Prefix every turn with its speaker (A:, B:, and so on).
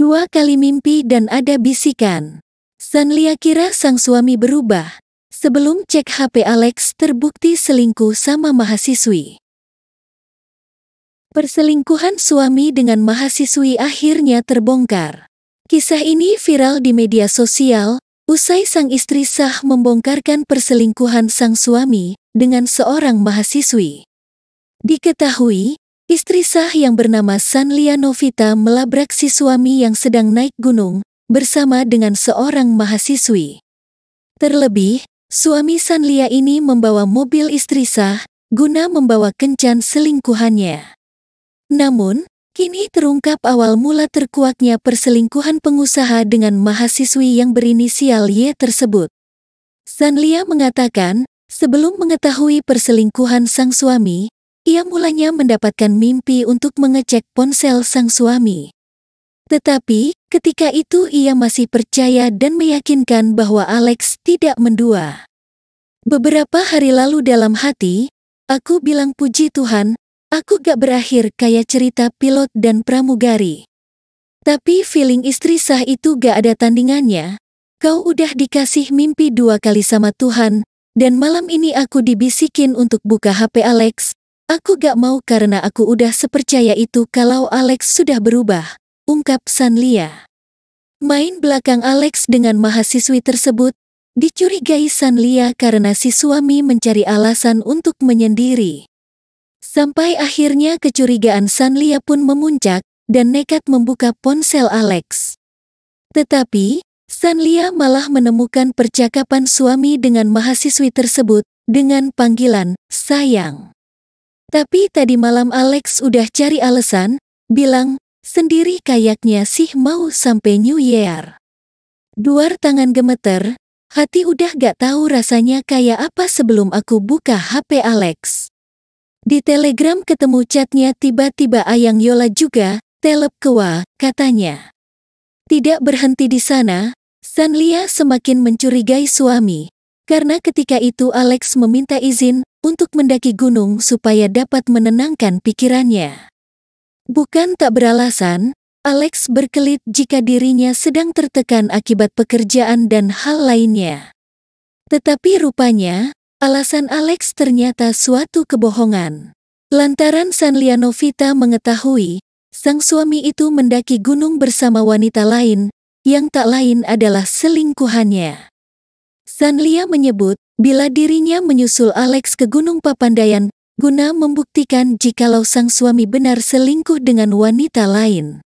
A: Dua kali mimpi dan ada bisikan. Sanlia kira sang suami berubah sebelum cek HP Alex terbukti selingkuh sama mahasiswi. Perselingkuhan suami dengan mahasiswi akhirnya terbongkar. Kisah ini viral di media sosial usai sang istri sah membongkarkan perselingkuhan sang suami dengan seorang mahasiswi. Diketahui, Istri sah yang bernama Sanlia Novita melabrak si suami yang sedang naik gunung bersama dengan seorang mahasiswi. Terlebih, suami Sanlia ini membawa mobil istri sah guna membawa kencan selingkuhannya. Namun, kini terungkap awal mula terkuaknya perselingkuhan pengusaha dengan mahasiswi yang berinisial Y tersebut. Sanlia mengatakan, sebelum mengetahui perselingkuhan sang suami, ia mulanya mendapatkan mimpi untuk mengecek ponsel sang suami. Tetapi, ketika itu ia masih percaya dan meyakinkan bahwa Alex tidak mendua. Beberapa hari lalu dalam hati, aku bilang puji Tuhan, aku gak berakhir kayak cerita pilot dan pramugari. Tapi feeling istri sah itu gak ada tandingannya. Kau udah dikasih mimpi dua kali sama Tuhan, dan malam ini aku dibisikin untuk buka HP Alex, Aku gak mau karena aku udah sepercaya itu kalau Alex sudah berubah, ungkap Sanlia. Main belakang Alex dengan mahasiswi tersebut, dicurigai Sanlia karena si suami mencari alasan untuk menyendiri. Sampai akhirnya kecurigaan Sanlia pun memuncak dan nekat membuka ponsel Alex. Tetapi, Sanlia malah menemukan percakapan suami dengan mahasiswi tersebut dengan panggilan sayang. Tapi tadi malam Alex udah cari alasan, bilang, sendiri kayaknya sih mau sampai New Year. Dua tangan gemeter, hati udah gak tahu rasanya kayak apa sebelum aku buka HP Alex. Di telegram ketemu chatnya tiba-tiba Ayang Yola juga, telep kewa, katanya. Tidak berhenti di sana, Sanlia semakin mencurigai suami, karena ketika itu Alex meminta izin untuk mendaki gunung supaya dapat menenangkan pikirannya. Bukan tak beralasan, Alex berkelit jika dirinya sedang tertekan akibat pekerjaan dan hal lainnya. Tetapi rupanya, alasan Alex ternyata suatu kebohongan. Lantaran San Vita mengetahui, sang suami itu mendaki gunung bersama wanita lain, yang tak lain adalah selingkuhannya. Sanlia menyebut bila dirinya menyusul Alex ke Gunung Papandayan guna membuktikan jikalau sang suami benar selingkuh dengan wanita lain.